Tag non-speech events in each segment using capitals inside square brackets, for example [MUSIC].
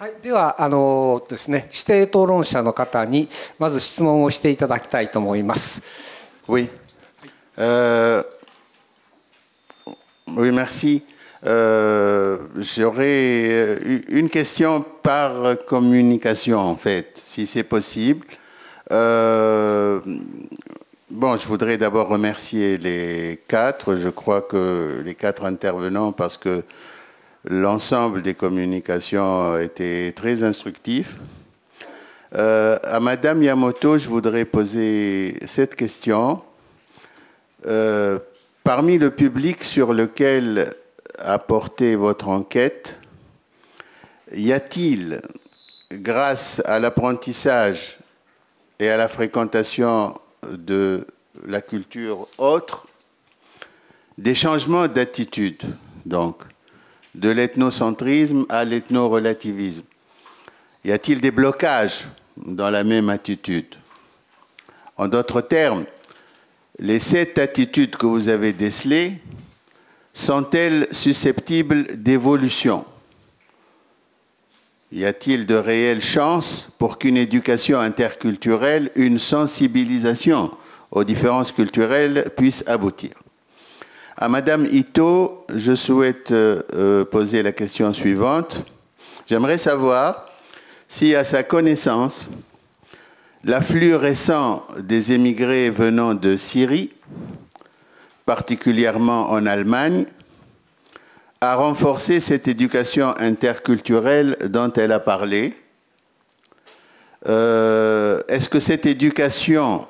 はい、ではあのですね、指定討論者の方にまず質問をしていただきたいと思います。Oui. Euh, oui, merci. Euh, J'aurais une question par communication, en fait, si c'est possible. Euh, Bon, je voudrais d'abord remercier les quatre. Je crois que les quatre intervenants, parce que l'ensemble des communications était très instructif. Euh, à Madame Yamoto, je voudrais poser cette question. Euh, parmi le public sur lequel a porté votre enquête, y a-t-il, grâce à l'apprentissage et à la fréquentation de la culture autre, des changements d'attitude, donc de l'ethnocentrisme à l'ethnorelativisme Y a-t-il des blocages dans la même attitude En d'autres termes, les sept attitudes que vous avez décelées sont-elles susceptibles d'évolution y a-t-il de réelles chances pour qu'une éducation interculturelle, une sensibilisation aux différences culturelles puisse aboutir à Madame Ito, je souhaite euh, euh, poser la question suivante. J'aimerais savoir si, à sa connaissance, l'afflux récent des émigrés venant de Syrie, particulièrement en Allemagne, a renforcé cette éducation interculturelle dont elle a parlé. Euh, est-ce que cette éducation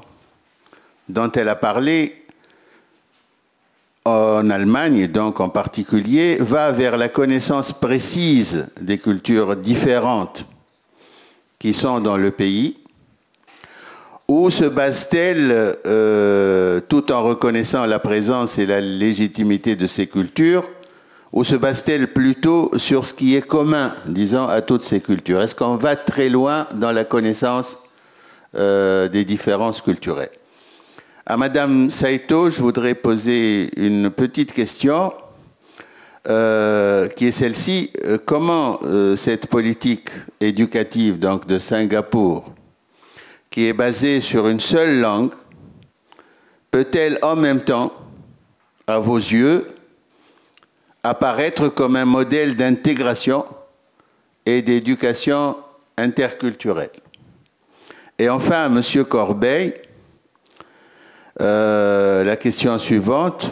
dont elle a parlé en Allemagne, donc en particulier, va vers la connaissance précise des cultures différentes qui sont dans le pays ou se base-t-elle, euh, tout en reconnaissant la présence et la légitimité de ces cultures, ou se base-t-elle plutôt sur ce qui est commun, disons, à toutes ces cultures Est-ce qu'on va très loin dans la connaissance euh, des différences culturelles à Madame Saito, je voudrais poser une petite question euh, qui est celle-ci. Euh, comment euh, cette politique éducative donc, de Singapour, qui est basée sur une seule langue, peut-elle en même temps, à vos yeux, apparaître comme un modèle d'intégration et d'éducation interculturelle Et enfin, Monsieur M. Corbeil, euh, la question suivante,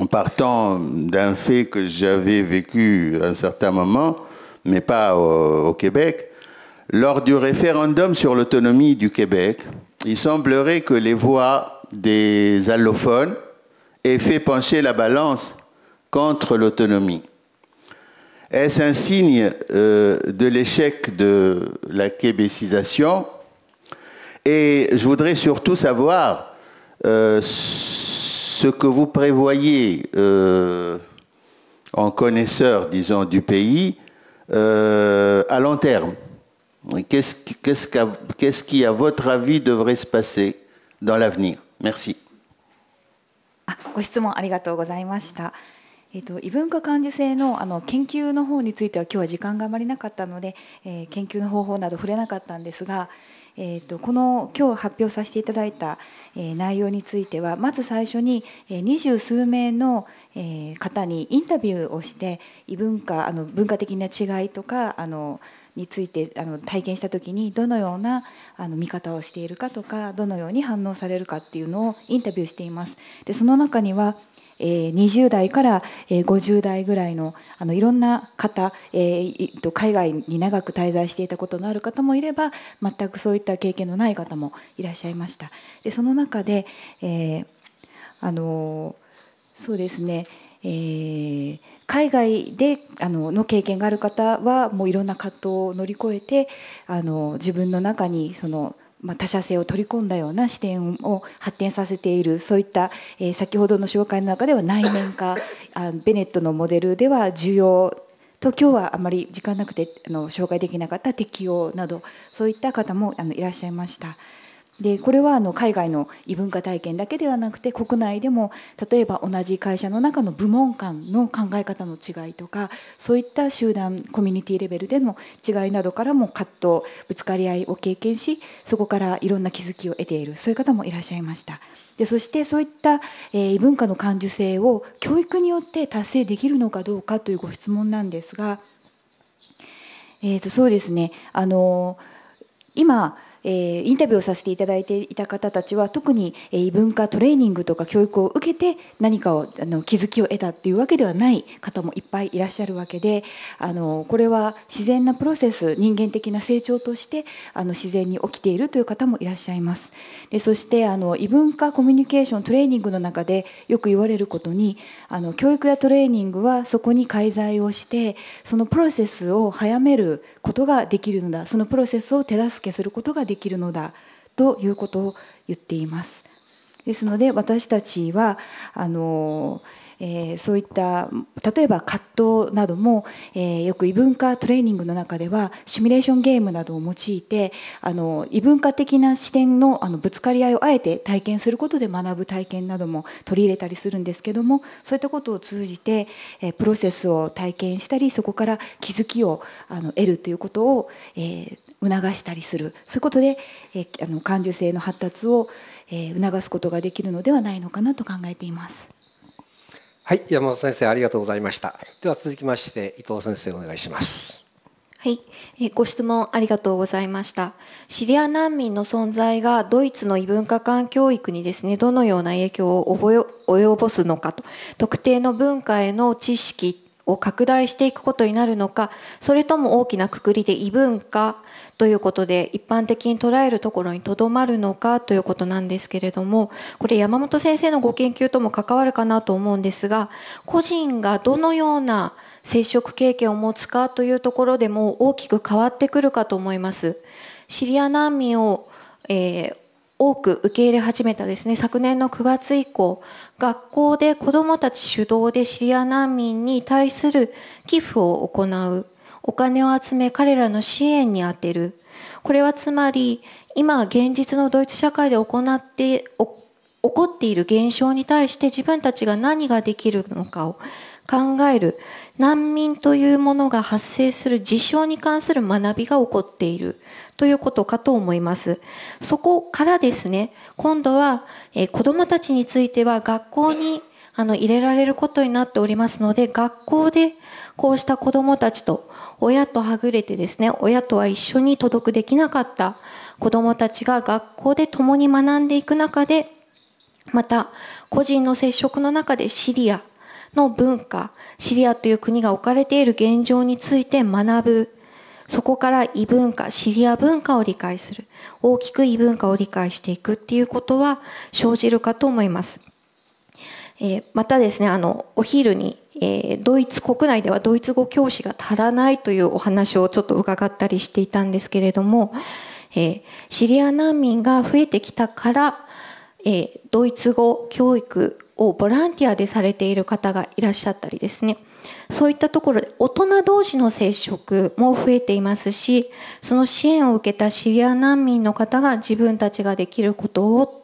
en partant d'un fait que j'avais vécu à un certain moment, mais pas au, Québec, lors du référendum sur l'autonomie du Québec, il semblerait que les voix des allophones aient fait pencher la balance contre l'autonomie. Est-ce un signe euh, de l'échec de la québécisation Et je voudrais surtout savoir euh, ce que vous prévoyez euh, en connaisseur, disons, du pays euh, à long terme. Qu'est-ce qu'est-ce qu qu qui, à votre avis, devrait se passer dans l'avenir Merci. ご質問ありがとうございました。えーと、と異文化感受性のあの研究の方については今日は時間があまりなかったので、えー、研究の方法など触れなかったんですが、えーと、この今日発表させていただいた、え内容についてはまず最初に二十数名の、え方にインタビューをして異文化あの文化的な違いとかあのについてあの体験した時にどのようなあの見方をしているかとかどのように反応されるかっていうのをインタビューしています。でその中には20代から50代ぐらいのあのいろんな方、えー、海外に長く滞在していたことのある方もいれば全くそういった経験のない方もいらっしゃいました。でその中で、えー、あのそうですね、えー、海外であのの経験がある方はもういろんな葛藤を乗り越えてあの自分の中にそのまあ、他者性を取り込んだような視点を発展させているそういった、えー、先ほどの紹介の中では内面化あベネットのモデルでは重要と今日はあまり時間なくてあの紹介できなかった適応などそういった方もあのいらっしゃいました。でこれはあの海外の異文化体験だけではなくて国内でも例えば同じ会社の中の部門間の考え方の違いとかそういった集団コミュニティレベルでの違いなどからも葛藤ぶつかり合いを経験しそこからいろんな気づきを得ているそういう方もいらっしゃいました。でそしてそういった、え異文化の感受性を教育によって達成できるのかどうかというご質問なんですが、えー、とそうですねあの今えインタビューをさせていただいていた方たちは特に、え異文化トレーニングとか教育を受けて何かをあの気づきを得たっていうわけではない方もいっぱいいらっしゃるわけであのこれは自然なプロセス人間的な成長としてあの自然に起きているという方もいらっしゃいます。でそしてあの異文化コミュニケーショントレーニングの中でよく言われることにあの教育やトレーニングはそこに介在をしてそのプロセスを早めることができるのだそのプロセスを手助けすることができるできるのだということを言っています。ですので私たちはあの、えー、そういった例えば葛藤なども、えー、よく異文化トレーニングの中ではシミュレーションゲームなどを用いてあの異文化的な視点のあのぶつかり合いをあえて体験することで学ぶ体験なども取り入れたりするんですけどもそういったことを通じて、えー、プロセスを体験したりそこから気づきをあの得るということを、えー、促したりするそういうことで、えー、あの感受性の発達を、えー、促すことができるのではないのかなと考えています。はい山本先生ありがとうございましたでは続きまして伊藤先生お願いしますはい、えご質問ありがとうございましたシリア難民の存在がドイツの異文化間教育にですねどのような影響を及ぼすのかと特定の文化への知識を拡大していくことになるのかそれとも大きなくくりで異文化ということで一般的に捉えるところにとどまるのかということなんですけれどもこれ山本先生のご研究とも関わるかなと思うんですが個人がどのような接触経験を持つかというところでも大きく変わってくるかと思います。シリア難民を、えー多く受け入れ始めたですね昨年の9月以降学校で子どもたち主導でシリア難民に対する寄付を行うお金を集め彼らの支援に充てるこれはつまり今現実のドイツ社会で行って起こっている現象に対して自分たちが何ができるのかを考える難民というものが発生する事象に関する学びが起こっているということかと思います。そこからですね、今度は、えー、子どもたちについては学校にあの入れられることになっておりますので、学校でこうした子どもたちと親とはぐれてですね、親とは一緒に届くできなかった子どもたちが学校で共に学んでいく中で、また個人の接触の中でシリアの文化、シリアという国が置かれている現状について学ぶ、そこから異文化シリア文化を理解する大きく異文化を理解していくっていうことは生じるかと思います。えー、またですねあのお昼に、えー、ドイツ国内ではドイツ語教師が足らないというお話をちょっと伺ったりしていたんですけれども、えー、シリア難民が増えてきたから、えドイツ語教育をボランティアでされている方がいらっしゃったりですねそういったところで大人同士の接触も増えていますしその支援を受けたシリア難民の方が自分たちができることを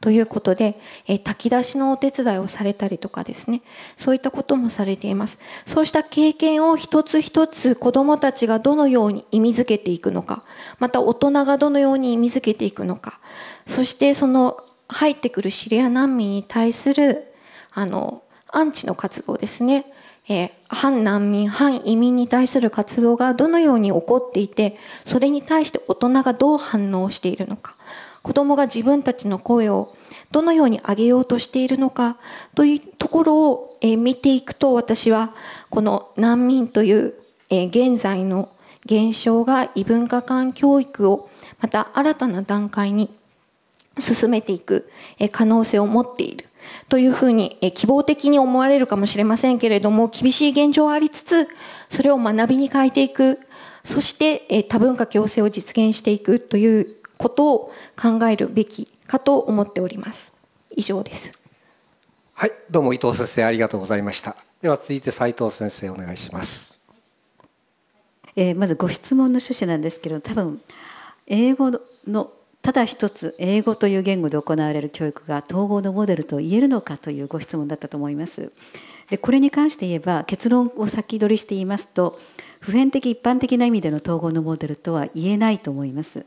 ということで、え炊き出しのお手伝いをされたりとかですねそういったこともされていますそうした経験を一つ一つ子どもたちがどのように意味づけていくのかまた大人がどのように意味づけていくのかそしてその入ってくるシリア難民に対するあのアンチの活動ですねえ反難民反移民に対する活動がどのように起こっていてそれに対して大人がどう反応しているのか子どもが自分たちの声をどのように上げようとしているのかというところを、え見ていくと私はこの難民という、え現在の現象が異文化間教育をまた新たな段階に進めていく可能性を持っているというふうに希望的に思われるかもしれませんけれども厳しい現状ありつつそれを学びに変えていくそして多文化共生を実現していくということを考えるべきかと思っております以上ですはいどうも伊藤先生ありがとうございましたでは続いて斉藤先生お願いしますえまずご質問の趣旨なんですけど多分英語のただ一つ英語という言語で行われる教育が統合のモデルと言えるのかというご質問だったと思います。でこれに関して言えば結論を先取りして言いますと普遍的一般的な意味での統合のモデルとは言えないと思います。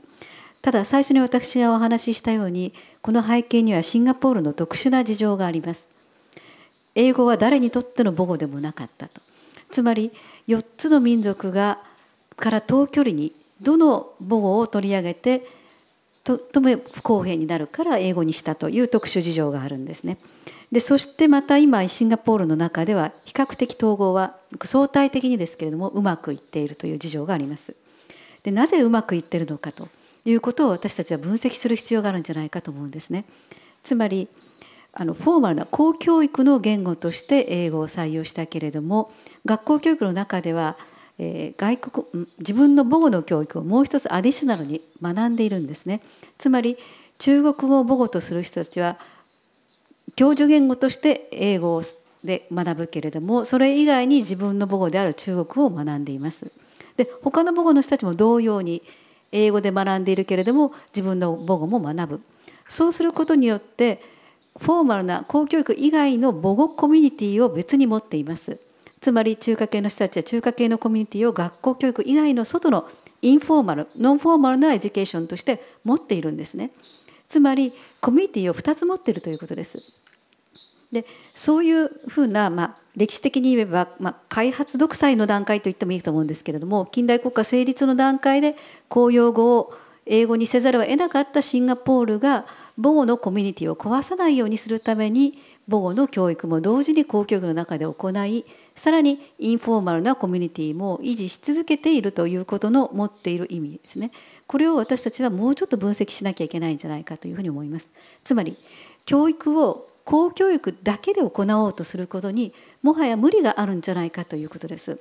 ただ最初に私がお話ししたようにこの背景にはシンガポールの特殊な事情があります。英語は誰にとっての母語でもなかったと。つまり4つの民族がから等距離にどの母語を取り上げてとても不公平になるから英語にしたという特殊事情があるんですね。でそしてまた今シンガポールの中では比較的統合は相対的にですけれどもうまくいっているという事情があります。でなぜうまくいってるのかということを私たちは分析する必要があるんじゃないかと思うんですね。つまりあのフォーマルな公教育の言語として英語を採用したけれども学校教育の中ではえー、外国自分の母語の教育をもう一つアディショナルに学んでいるんですね。つまり中国語を母語とする人たちは教授言語として英語で学ぶけれどもそれ以外に自分の母語である中国語を学んでいます。で他の母語の人たちも同様に英語で学んでいるけれども自分の母語も学ぶ。そうすることによってフォーマルな公教育以外の母語コミュニティを別に持っています。つまり中華系の人たちは中華系のコミュニティを学校教育以外の外のインフォーマルノンフォーマルなエデュケーションとして持っているんですねつまりコミュニティを2つ持っているということですでそういうふうな、まあ、歴史的に言えば、まあ、開発独裁の段階と言ってもいいと思うんですけれども近代国家成立の段階で公用語を英語にせざるを得なかったシンガポールが某のコミュニティを壊さないようにするために某の教育も同時に公教育の中で行いさらにインフォーマルなコミュニティも維持し続けているということの持っている意味ですねこれを私たちはもうちょっと分析しなきゃいけないんじゃないかというふうに思いますつまり教育を公教育だけで行おうとすることにもはや無理があるんじゃないかということです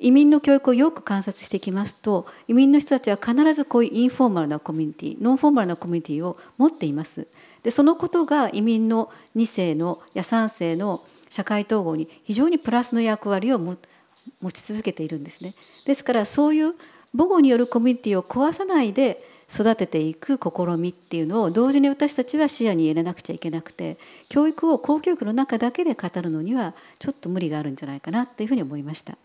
移民の教育をよく観察していきますと移民の人たちは必ずこういうインフォーマルなコミュニティノンフォーマルなコミュニティを持っていますでそのことが移民の2世のや3世の社会統合に非常にプラスの役割を持ち続けているんですね。ですからそういう母語によるコミュニティを壊さないで育てていく試みっていうのを同時に私たちは視野に入れなくちゃいけなくて教育を公教育の中だけで語るのにはちょっと無理があるんじゃないかなというふうに思いました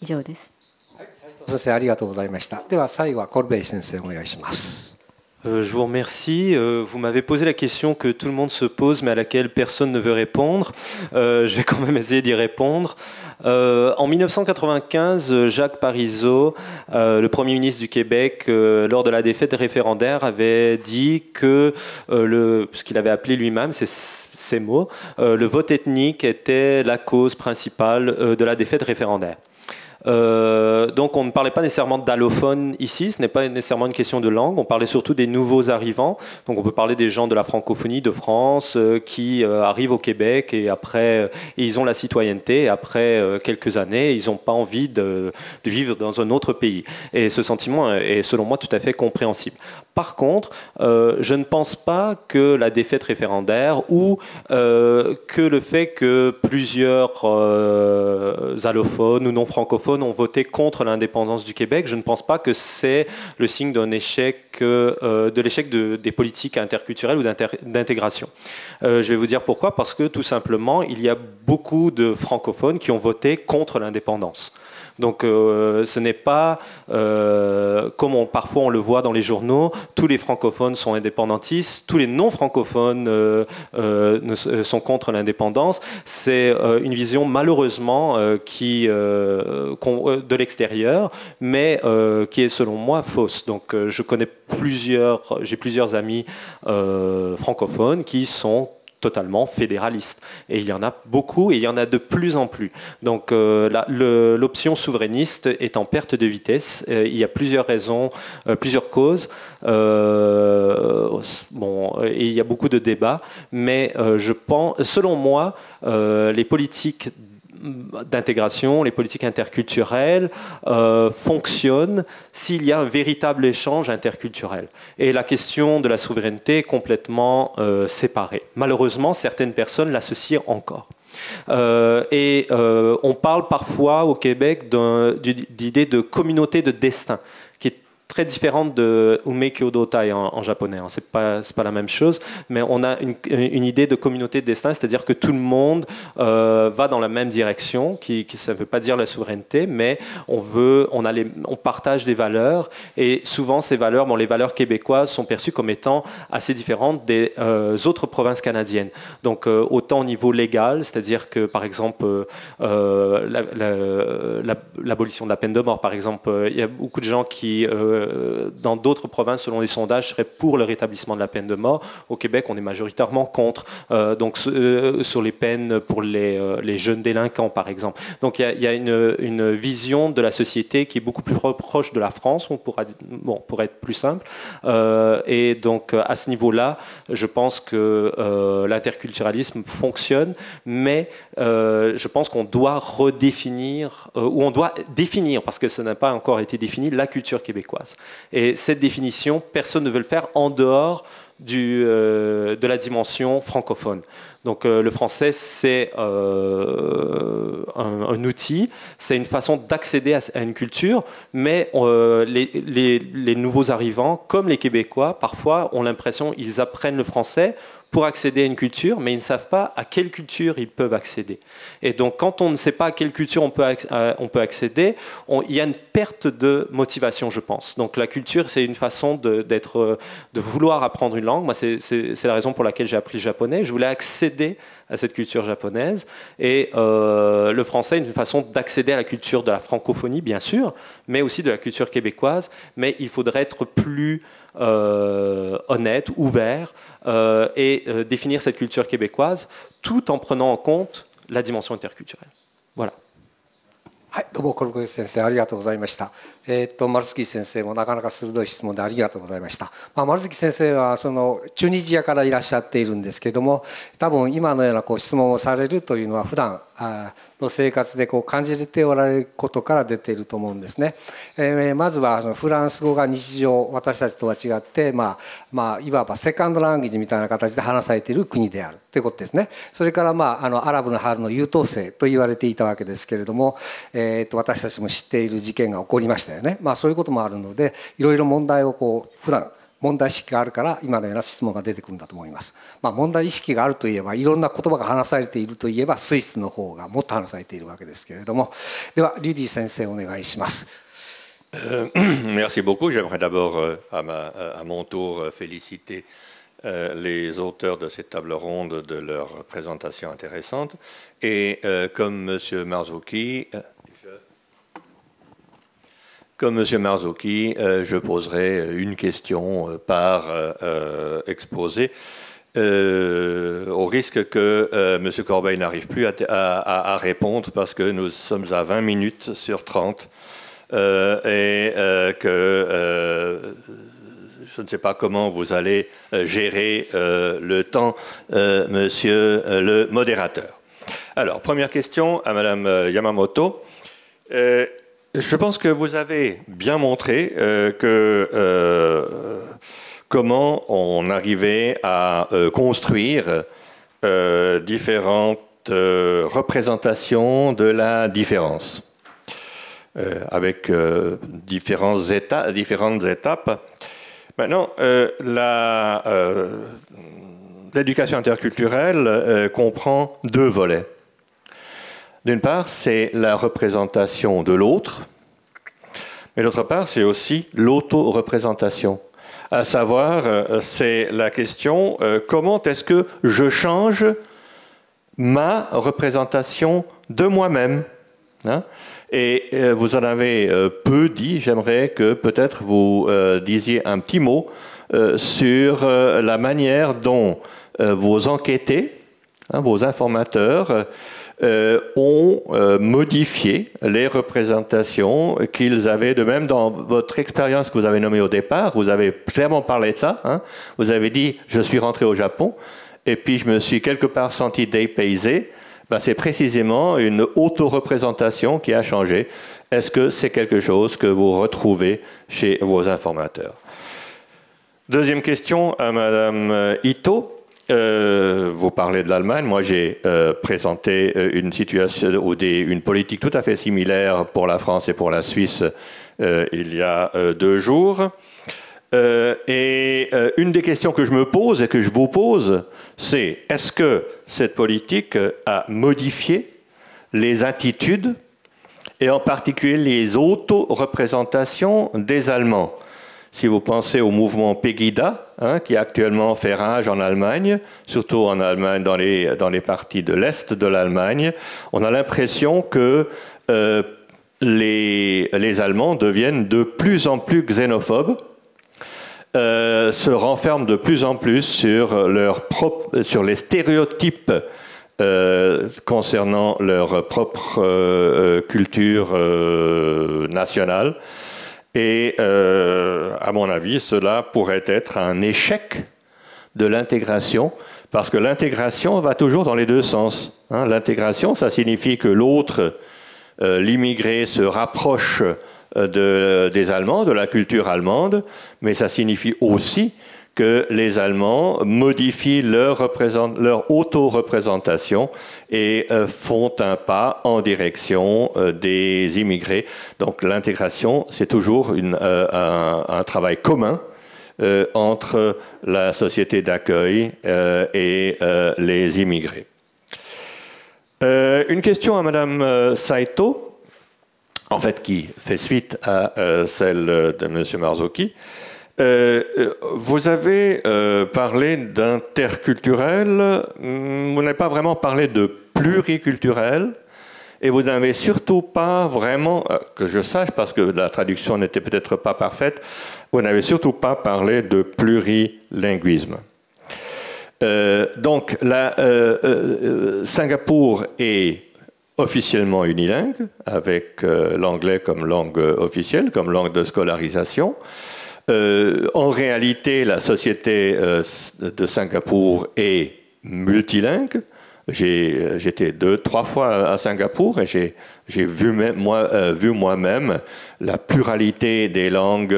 以上です、はい、斉藤先生ありがとうございましたでは最後はコルベイ先生お願いします Euh, je vous remercie. Euh, vous m'avez posé la question que tout le monde se pose mais à laquelle personne ne veut répondre. Euh, je vais quand même essayer d'y répondre. en 1995, Jacques Parizeau, le Premier ministre du Québec, lors de la défaite référendaire, avait dit que ce qu'il avait appelé lui-même, c'est ces mots, le vote ethnique était la cause principale de la défaite référendaire. Euh, donc on ne parlait pas nécessairement d'allophones ici, ce n'est pas nécessairement une question de langue, on parlait surtout des nouveaux arrivants. Donc on peut parler des gens de la francophonie de France euh, qui euh, arrivent au Québec et après ils ont la citoyenneté et après quelques années ils n'ont pas envie de, vivre dans un autre pays. Et ce sentiment est selon moi tout à fait compréhensible. Par contre, je ne pense pas que la défaite référendaire ou que le fait que plusieurs allophones ou non francophones ont voté contre l'indépendance du Québec, je ne pense pas que c'est le signe d'un échec, euh, de l'échec des politiques interculturelles ou d'intégration. Euh, je vais vous dire pourquoi, parce que tout simplement, il y a beaucoup de francophones qui ont voté contre l'indépendance. Donc euh, ce n'est pas, comme parfois on le voit dans les journaux, tous les francophones sont indépendantistes, tous les non-francophones sont contre l'indépendance. C'est une vision malheureusement qui, euh, de l'extérieur, mais euh, qui est selon moi fausse. Donc euh, je connais plusieurs, j'ai plusieurs amis francophones qui sont totalement fédéralistes. Et il y en a beaucoup et il y en a de plus en plus. Donc l'option souverainiste est en perte de vitesse. il y a plusieurs raisons, plusieurs causes. bon, et il y a beaucoup de débats, mais je pense, selon moi, les politiques d'intégration, les politiques interculturelles euh, fonctionnent s'il y a un véritable échange interculturel. Et la question de la souveraineté est complètement euh, séparée. Malheureusement, certaines personnes l'associent encore. Euh, et on parle parfois au Québec d'idée de communauté de destin très différente de Ume Dotai en, en japonais. Hein. c'est Ce n'est pas, la même chose, mais on a une, idée de communauté de destin, c'est-à-dire que tout le monde euh, va dans la même direction, qui, ça ne veut pas dire la souveraineté, mais on, veut, on, a on partage des valeurs, et souvent ces valeurs, bon, les valeurs québécoises sont perçues comme étant assez différentes des euh, autres provinces canadiennes. Donc euh, autant au niveau légal, c'est-à-dire que par exemple l'abolition de la peine de mort, par exemple, il y a beaucoup de gens qui... Euh, dans d'autres provinces, selon les sondages, serait pour le rétablissement de la peine de mort. Au Québec, on est majoritairement contre. Euh, donc euh, sur les peines pour les, jeunes délinquants, par exemple. Donc il y, a, une, vision de la société qui est beaucoup plus proche de la France, on pourra, pour être plus simple. et donc à ce niveau-là, je pense que l'interculturalisme fonctionne, mais je pense qu'on doit redéfinir, ou on doit définir, parce que ce n'a pas encore été défini, la culture québécoise. Et cette définition, personne ne veut le faire en dehors euh, de la dimension francophone. Donc euh, le français, c'est euh, un, outil, c'est une façon d'accéder à, une culture, mais euh, les, nouveaux arrivants, comme les Québécois, parfois ont l'impression qu'ils apprennent le français pour accéder à une culture, mais ils ne savent pas à quelle culture ils peuvent accéder. Et donc quand on ne sait pas à quelle culture on peut, accéder, il y a une perte de motivation, je pense. Donc la culture, c'est une façon de, de vouloir apprendre une langue. Moi, c'est la raison pour laquelle j'ai appris le japonais. Je voulais accéder à cette culture japonaise. Et euh, le français est une façon d'accéder à la culture de la francophonie, bien sûr, mais aussi de la culture québécoise. Mais il faudrait être plus euh, honnête, ouvert, euh, et définir cette culture québécoise tout en prenant en compte la dimension interculturelle. Voilà. えー、っと、丸月先生もなかなか鋭い質問でありがとうございました。まあ、丸月先生は、その、チュニジアからいらっしゃっているんですけども、多分今のようなこう質問をされるというのは、普段の生活でこう感じておられることから出ていると思うんですね。えー、まずは、フランス語が日常、私たちとは違って、まあ、まあ、いわばセカンドランゲージみたいな形で話されている国であるということですね。それから、まあ、あの、アラブの春の優等生と言われていたわけですけれども、えー、っと、私たちも知っている事件が起こりましたよよね、まあ、そういうこともあるのでいろいろ問題をこう普段問題意識があるから今のような質問が出てくるんだと思います。まあ、問題意識があるといえばいろんな言葉が話されているといえばスイスの方がもっと話されているわけですけれどもではリディ先生お願いします。[COUGHS] Merci beaucoup. J'aimerais d'abord à, à mon tour féliciter les auteurs de cette table ronde de leur présentation intéressante. Et comme M. Marzouki, Comme M. Marzocchi, euh, je poserai euh, une question euh, par exposé, au risque que M. Corbeil n'arrive plus à, répondre parce que nous sommes à 20 minutes sur 30 et que je ne sais pas comment vous allez gérer le temps, Monsieur le modérateur. Alors, première question à Mme Yamamoto. Je pense que vous avez bien montré euh, que euh, comment on arrivait à euh, construire différentes représentations de la différence, avec différentes étapes. Maintenant, l'éducation interculturelle comprend deux volets. D'une part, c'est la représentation de l'autre, mais d'autre part, c'est aussi l'auto-représentation. À savoir, euh, c'est la question euh, comment est-ce que je change ma représentation de moi-même hein? Et euh, vous en avez peu dit, j'aimerais que peut-être vous disiez un petit mot sur la manière dont vos enquêtés, hein, vos informateurs, euh, ont euh, modifié les représentations qu'ils avaient de même dans votre expérience que vous avez nommée au départ. Vous avez clairement parlé de ça. Hein. Vous avez dit je suis rentré au Japon et puis je me suis quelque part senti dépaysé. Ben, c'est précisément une auto-représentation qui a changé. Est-ce que c'est quelque chose que vous retrouvez chez vos informateurs Deuxième question à Madame euh, Ito. Euh, vous parlez de l'Allemagne. Moi, j'ai euh, présenté euh, une situation ou une politique tout à fait similaire pour la France et pour la Suisse il y a deux jours. et une des questions que je me pose et que je vous pose, c'est est-ce que cette politique a modifié les attitudes et en particulier les auto-représentations des Allemands si vous pensez au mouvement Pegida, hein, qui actuellement fait rage en Allemagne, surtout en Allemagne, dans les, dans les parties de l'Est de l'Allemagne, on a l'impression que euh, les, les Allemands deviennent de plus en plus xénophobes, euh, se renferment de plus en plus sur, leur propre, sur les stéréotypes euh, concernant leur propre culture nationale. Et euh, à mon avis, cela pourrait être un échec de l'intégration, parce que l'intégration va toujours dans les deux sens. Hein. l'intégration, ça signifie que l'autre, euh, l'immigré, se rapproche euh, des Allemands, de la culture allemande, mais ça signifie aussi que les Allemands modifient leur, leur auto-représentation et euh, font un pas en direction euh, des immigrés. Donc l'intégration, c'est toujours euh, un, travail commun entre la société d'accueil et les immigrés. une question à Madame Saito, en fait qui fait suite à celle de Monsieur Marzocchi. Euh, euh, vous avez euh, parlé d'interculturel, hmm, vous n'avez pas vraiment parlé de pluriculturel, et vous n'avez surtout pas vraiment, que je sache parce que la traduction n'était peut-être pas parfaite, vous n'avez surtout pas parlé de plurilinguisme. donc, la, Singapour est officiellement unilingue, avec l'anglais comme langue officielle, comme langue de scolarisation. Euh, en réalité, la société euh, de Singapour est multilingue. Euh, j'étais deux, trois fois à Singapour et j'ai vu, moi, moi-même la pluralité des langues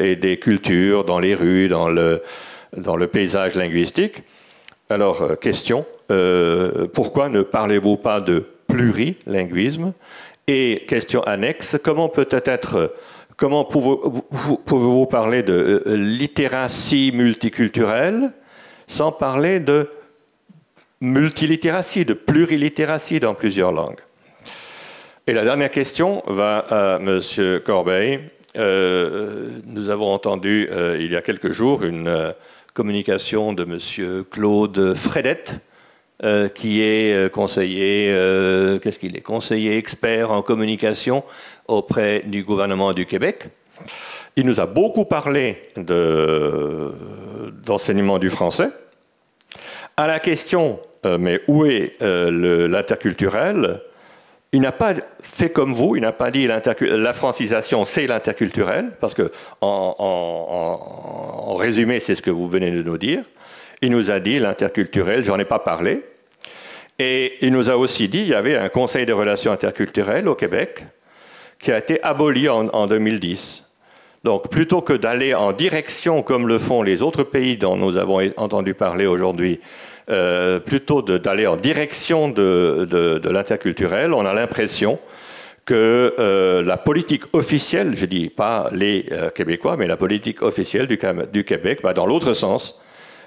et des cultures dans les rues, dans le, dans le paysage linguistique. Alors, question, pourquoi ne parlez-vous pas de plurilinguisme Et question annexe, comment peut-être être Comment pouvez-vous parler de euh, littératie multiculturelle sans parler de multilittératie, de plurilittératie dans plusieurs langues Et la dernière question va à M. Corbeil. Euh, nous avons entendu euh, il y a quelques jours une communication de M. Claude Fredette, qui est conseiller, qu'est-ce qu'il est, conseiller expert en communication auprès du gouvernement du Québec. Il nous a beaucoup parlé d'enseignement du français. À la question, euh, mais où est euh, l'interculturel il n'a pas fait comme vous, il n'a pas dit la francisation, c'est l'interculturel, parce que en, résumé, c'est ce que vous venez de nous dire. Il nous a dit l'interculturel, j'en ai pas parlé. Et il nous a aussi dit, il y avait un conseil de relations interculturelles au Québec, qui a été abolie en, 2010. Donc plutôt que d'aller en direction comme le font les autres pays dont nous avons entendu parler aujourd'hui, euh, plutôt d'aller en direction de, l'interculturel, on a l'impression que euh, la politique officielle, je ne dis pas les euh, Québécois, mais la politique officielle du, Québec va dans l'autre sens,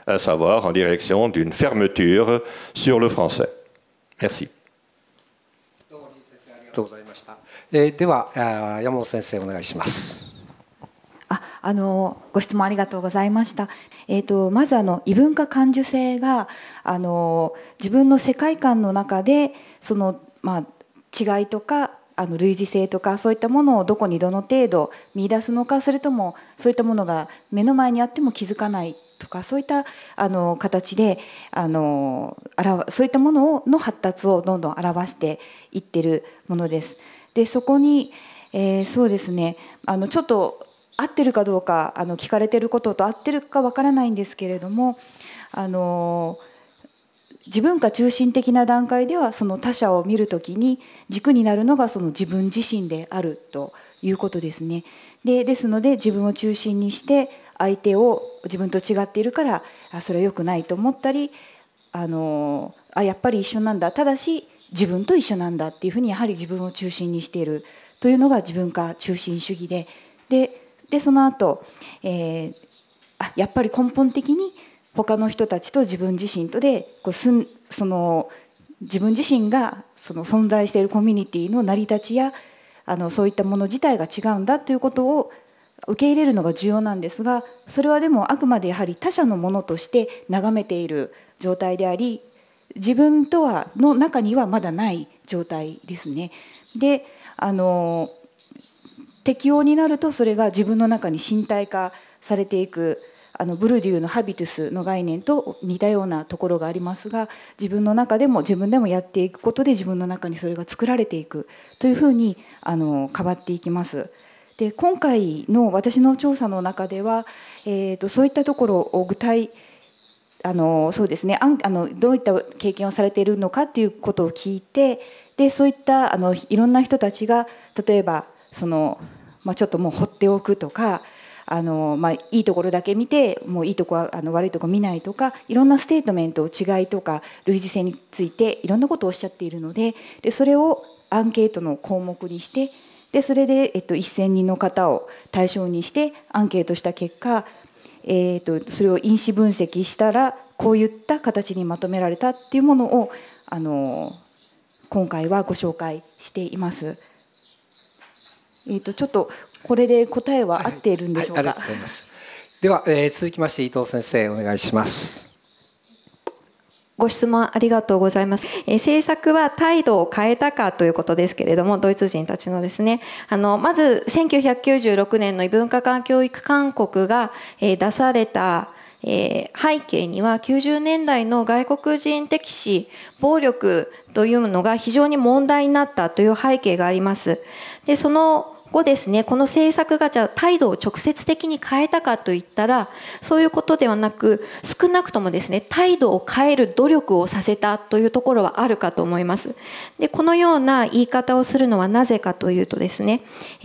à savoir en direction d'une fermeture sur le français. Merci. えー、では山本先生お願いします。ああのご質問ありがとうございました。えーと、とまずあの異文化感受性があの自分の世界観の中でその、まあ、違いとかあの類似性とかそういったものをどこにどの程度見出すのかそれともそういったものが目の前にあっても気づかないとかそういったあの形であのそういったものの発達をどんどん表していってるものです。でそこに、えー、そうですねあのちょっと合ってるかどうかあの聞かれてることと合ってるかわからないんですけれどもあの自分が中心的な段階ではその他者を見るときに軸になるのがその自分自身であるということですね。でですので自分を中心にして相手を自分と違っているからあそれは良くないと思ったりあのあやっぱり一緒なんだただし自分と一緒なんだっていうふうにやはり自分を中心にしているというのが自分化中心主義でででその後、えー、あやっぱり根本的に他の人たちと自分自身とでこうすんその自分自身がその存在しているコミュニティの成り立ちやあのそういったもの自体が違うんだということを受け入れるのが重要なんですがそれはでもあくまでやはり他者のものとして眺めている状態であり自分とはの中にはまだない状態ですね。であの適応になるとそれが自分の中に身体化されていくあのブルデューのハビトゥスの概念と似たようなところがありますが自分の中でも自分でもやっていくことで自分の中にそれが作られていくというふうにあの変わっていきます。で今回の私の調査の中では、えーと、そういったところを具体的あのそうですねあんあのどういった経験をされているのかっていうことを聞いてでそういったあのいろんな人たちが例えばその、まあ、ちょっともう放っておくとかあの、まあ、いいところだけ見てもういいとこはあの悪いとこ見ないとかいろんなステートメント違いとか類似性についていろんなことをおっしゃっているのででそれをアンケートの項目にしてでそれで、えっと、1,000人の方を対象にしてアンケートした結果えーと、それを因子分析したらこういった形にまとめられたっていうものをあの今回はご紹介しています。えーと、ちょっとこれで答えは合っているんでしょうか。はいはい、では、えー、続きまして伊藤先生お願いします。ご質問ありがとうございます。え政策は態度を変えたかということですけれども、ドイツ人たちのですね、あの、まず1996年の異文化間教育勧告が、え出された、え背景には90年代の外国人敵視、暴力というのが非常に問題になったという背景があります。で、そのこですねこの政策がじゃあ態度を直接的に変えたかといったらそういうことではなく少なくともですね態度を変える努力をさせたというところはあるかと思います。でこのような言い方をするのはなぜかというとですね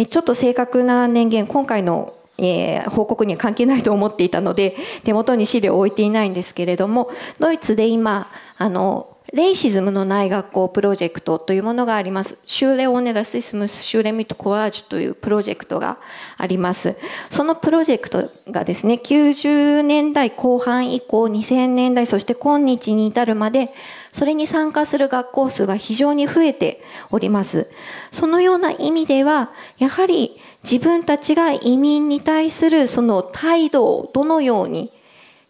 ちょっと正確な年限今回のえ報告には関係ないと思っていたので手元に資料を置いていないんですけれどもドイツで今あのレイシズムのない学校プロジェクトというものがあります。シューレオネラシスムスシューレミットコラージュというプロジェクトがあります。そのプロジェクトがですね、90年代後半以降、2000年代、そして今日に至るまで、それに参加する学校数が非常に増えております。そのような意味では、やはり自分たちが移民に対するその態度をどのように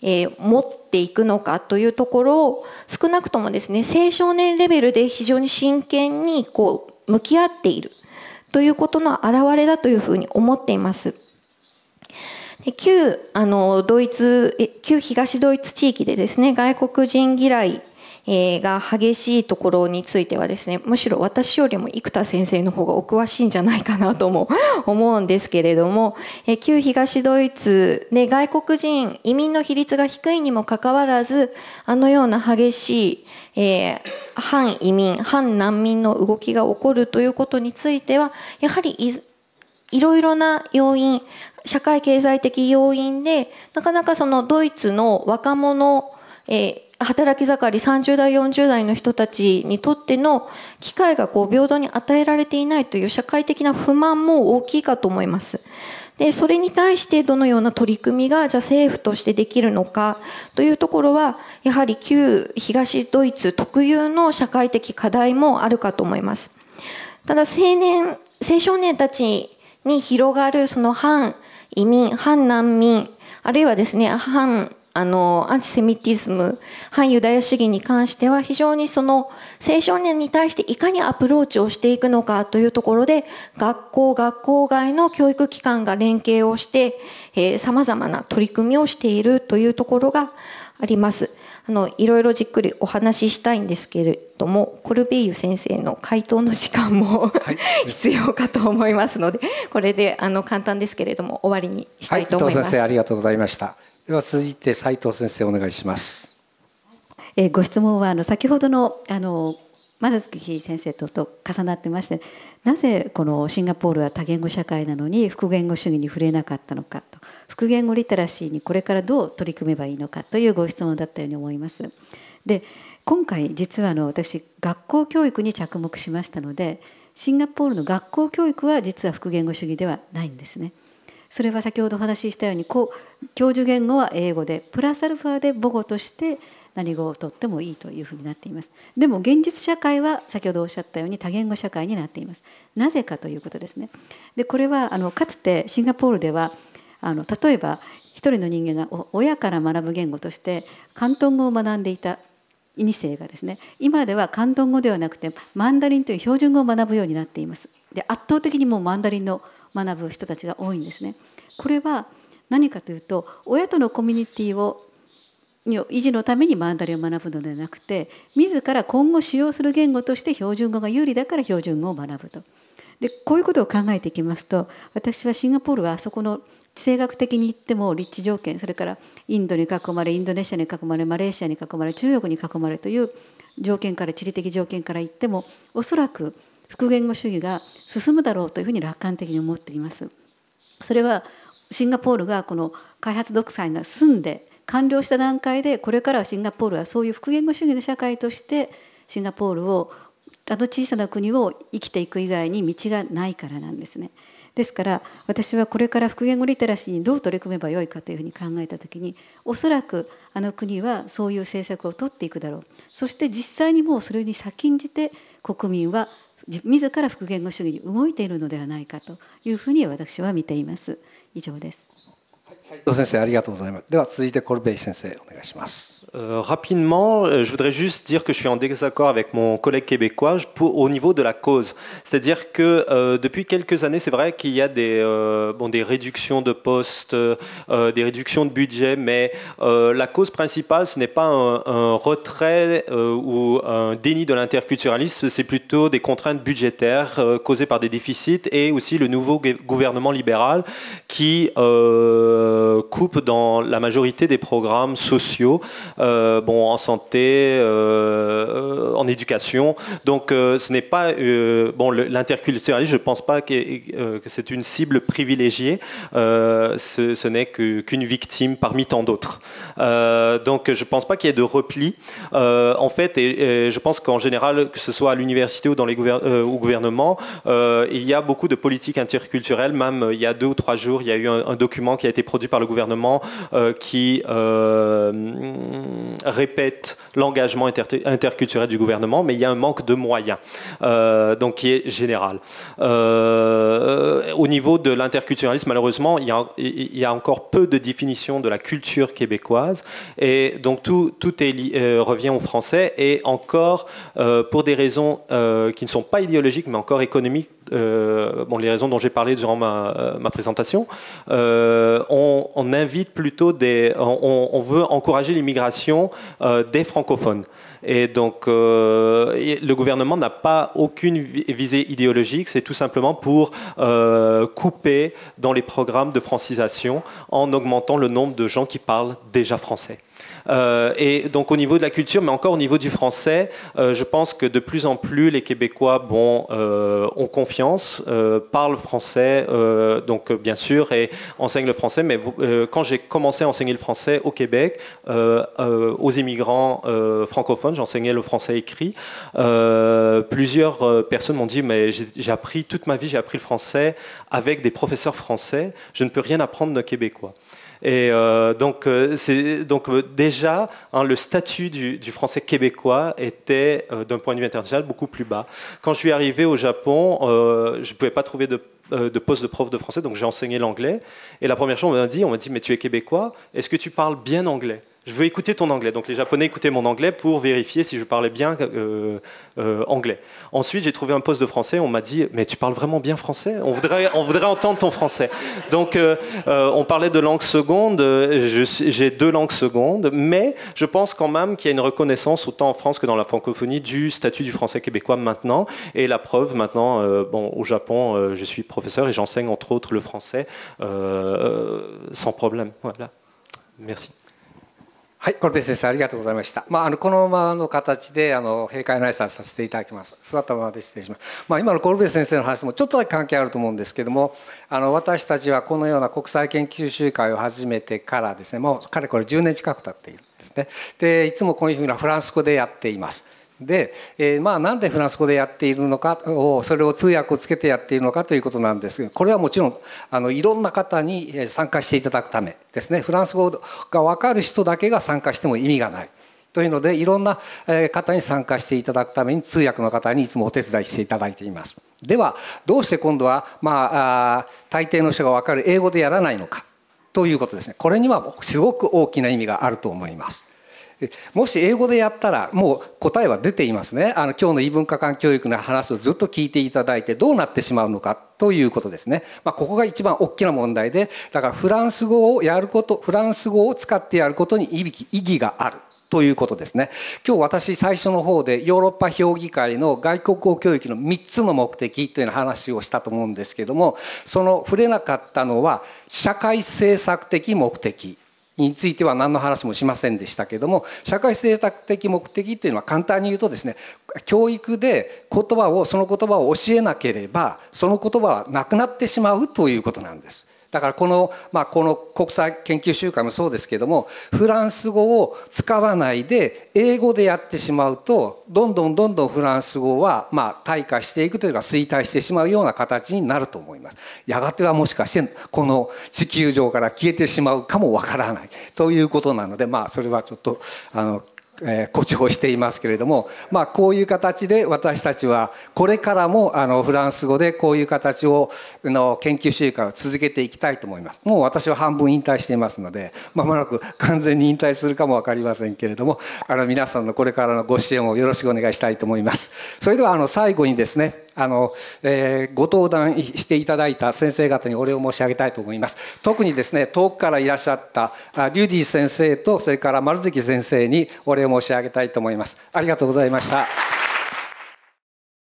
えー、持っていくのかというところを少なくともですね青少年レベルで非常に真剣にこう向き合っているということの表れだというふうに思っています。で旧あのドイツ旧東ドイツ地域でですね外国人嫌いが激しいところについてはですねむしろ私よりも生田先生の方がお詳しいんじゃないかなとも [LAUGHS] 思うんですけれども旧東ドイツで外国人移民の比率が低いにもかかわらずあのような激しい、えー、反移民反難民の動きが起こるということについてはやはりいろいろな要因社会経済的要因でなかなかそのドイツの若者、えー働き盛り30代40代の人たちにとっての機会がこう平等に与えられていないという社会的な不満も大きいかと思います。でそれに対してどのような取り組みがじゃあ政府としてできるのかというところはやはり旧東ドイツ特有の社会的課題もあるかと思います。ただ青年青少年たちに広がるその反移民反難民あるいはですね反あのアンチセミティズム反ユダヤ主義に関しては非常にその青少年に対していかにアプローチをしていくのかというところで学校学校外の教育機関が連携をしてさまざまな取り組みをしているというところがあります。あのいろいろじっくりお話ししたいんですけれどもコルベイユ先生の回答の時間も、はい、[LAUGHS] 必要かと思いますのでこれであの簡単ですけれども終わりにしたいと思います。はい、先生ありがとうございましたでは続いて斉藤先生お願いします。えー、ご質問はあの先ほどのあの丸月先生とと重なってましてなぜこのシンガポールは多言語社会なのに副言語主義に触れなかったのかと副言語リテラシーにこれからどう取り組めばいいのかというご質問だったように思います。で今回実はあの私学校教育に着目しましたのでシンガポールの学校教育は実は副言語主義ではないんですね。それは先ほどお話ししたようにこう教授言語は英語でプラスアルファで母語として何語をとってもいいというふうになっていますでも現実社会は先ほどおっしゃったように多言語社会になっていますなぜかということですねでこれはあのかつてシンガポールではあの例えば一人の人間が親から学ぶ言語として広東語を学んでいた2世がですね今では広東語ではなくてマンダリンという標準語を学ぶようになっていますで圧倒的にもうマンダリンの学ぶ人たちが多いんですね。これは何かというと親とのコミュニティを維持のためにマンダリを学ぶのではなくて自ら今後使用する言語として標準語が有利だから標準語を学ぶと。でこういうことを考えていきますと私はシンガポールはあそこの地政学的に言っても立地条件それからインドに囲まれインドネシアに囲まれマレーシアに囲まれ中国に囲まれという条件から地理的条件から言ってもおそらく復元語主義が進むだろうというふうに楽観的に思っています。それはシンガポールがこの開発独裁が済んで完了した段階でこれからはシンガポールはそういう復元語主義の社会としてシンガポールをあの小さな国を生きていく以外に道がないからなんですね。ですから私はこれから復元語リテラシーにどう取り組めばよいかというふうに考えた時におそらくあの国はそういう政策を取っていくだろうそして実際にもうそれに先んじて国民は自ら復元語主義に動いているのではないかというふうに私は見ています以上です、はい、先生ありがとうございますでは続いてコルベイ先生お願いします Euh, rapidement, euh, je voudrais juste dire que je suis en désaccord avec mon collègue québécois au niveau de la cause. C'est-à-dire que euh, depuis quelques années, c'est vrai qu'il y a des, bon, des réductions de postes, des réductions de budget, mais la cause principale, ce n'est pas un retrait ou un déni de l'interculturalisme, c'est plutôt des contraintes budgétaires causées par des déficits et aussi le nouveau gouvernement libéral qui coupe dans la majorité des programmes sociaux. Euh, bon, en santé, euh, euh, en éducation. Donc, ce n'est pas bon l'interculturalisme. Je ne pense pas que, c'est une cible privilégiée. ce, n'est qu'une victime parmi tant d'autres. donc, je ne pense pas qu'il y ait de repli. en fait, et, je pense qu'en général, que ce soit à l'université ou dans les au gouvernement, il y a beaucoup de politiques interculturelles. Même il y a deux ou trois jours, il y a eu un, document qui a été produit par le gouvernement qui euh, répète l'engagement interculturel du gouvernement, mais il y a un manque de moyens, euh, donc qui est général. Euh, au niveau de l'interculturalisme, malheureusement, il y, a, encore peu de définition de la culture québécoise, et donc tout, est revient aux Français, et encore, pour des raisons qui ne sont pas idéologiques, mais encore économiques, bon, les raisons dont j'ai parlé durant ma, présentation, on, invite plutôt des. on veut encourager l'immigration euh, des francophones. Et donc, euh, le gouvernement n'a pas aucune visée idéologique, c'est tout simplement pour euh, couper dans les programmes de francisation en augmentant le nombre de gens qui parlent déjà français. Euh, et donc au niveau de la culture, mais encore au niveau du français, euh, je pense que de plus en plus les Québécois euh, ont confiance, parlent français, donc bien sûr, et enseignent le français. Mais quand j'ai commencé à enseigner le français au Québec, aux immigrants francophones, j'enseignais le français écrit. plusieurs personnes m'ont dit, mais j'ai appris toute ma vie, j'ai appris le français avec des professeurs français, je ne peux rien apprendre de Québécois. Et euh, donc, euh, donc euh, déjà, hein, le statut du, français québécois était, d'un point de vue international, beaucoup plus bas. Quand je suis arrivé au Japon, je ne pouvais pas trouver de poste de prof de français, donc j'ai enseigné l'anglais. Et la première chose, on m'a dit, on m'a dit, mais tu es québécois, est-ce que tu parles bien anglais je veux écouter ton anglais. Donc les Japonais écoutaient mon anglais pour vérifier si je parlais bien euh, euh, anglais. Ensuite, j'ai trouvé un poste de français. On m'a dit, mais tu parles vraiment bien français on voudrait, on voudrait entendre ton français. Donc euh, on parlait de langue seconde. J'ai deux langues secondes, mais je pense quand même qu'il y a une reconnaissance, autant en France que dans la francophonie, du statut du français québécois maintenant. Et la preuve, maintenant, bon, au Japon, je suis professeur et j'enseigne entre autres le français sans problème. Voilà. Merci. はい、これベ先生ありがとうございました。まあ、あの、このままの形で、あの、閉会の挨拶させていただきます。座ったままで失礼します。まあ、今のコルベ先生の話もちょっとだけ関係あると思うんですけども、あの、私たちはこのような国際研究集会を始めてからですね、もうかれこれ10年近く経っているんですね。で、いつもこういうふうなフランス語でやっています。で、えー、まあなんでフランス語でやっているのかをそれを通訳をつけてやっているのかということなんですがこれはもちろんあのいろんな方に参加していただくためですねフランス語が分かる人だけが参加しても意味がない。というのでいろんな方に参加していただくために通訳の方にいつもお手伝いしていただいています。ではどうして今度は、まあ、大抵の人が分かる英語でやらないのかということですねこれにはすごく大きな意味があると思います。もし英語でやったらもう答えは出ていますねあの今日の異文化間教育の話をずっと聞いていただいてどうなってしまうのかということですね、まあ、ここが一番大きな問題でだからフランス語をやることフランス語を使ってやることに意義があるということですね今日私最初の方でヨーロッパ評議会の外国語教育の3つの目的というような話をしたと思うんですけどもその触れなかったのは社会政策的目的については何の話もしませんでしたけども社会政策的目的というのは簡単に言うとですね教育で言葉をその言葉を教えなければその言葉はなくなってしまうということなんです。だからこの,、まあ、この国際研究集会もそうですけどもフランス語を使わないで英語でやってしまうとどんどんどんどんフランス語はまあ退化していくというか衰退してしまうような形になると思います。やがてはもしかしてこの地球上から消えてしまうかもわからないということなのでまあそれはちょっとあのえー、誇張していますけれども、まあ、こういう形で私たちはこれからもあのフランス語でこういう形をの研究集会を続けていきたいと思いますもう私は半分引退していますのでまもなく完全に引退するかも分かりませんけれどもあの皆さんのこれからのご支援をよろしくお願いしたいと思いますそれではあの最後にですねあの、えー、ご登壇していただいた先生方にお礼を申し上げたいと思います特にですね遠くからいらっしゃったリュディ先生とそれから丸月先生にお礼を申し上げたいと思いますありがとうございました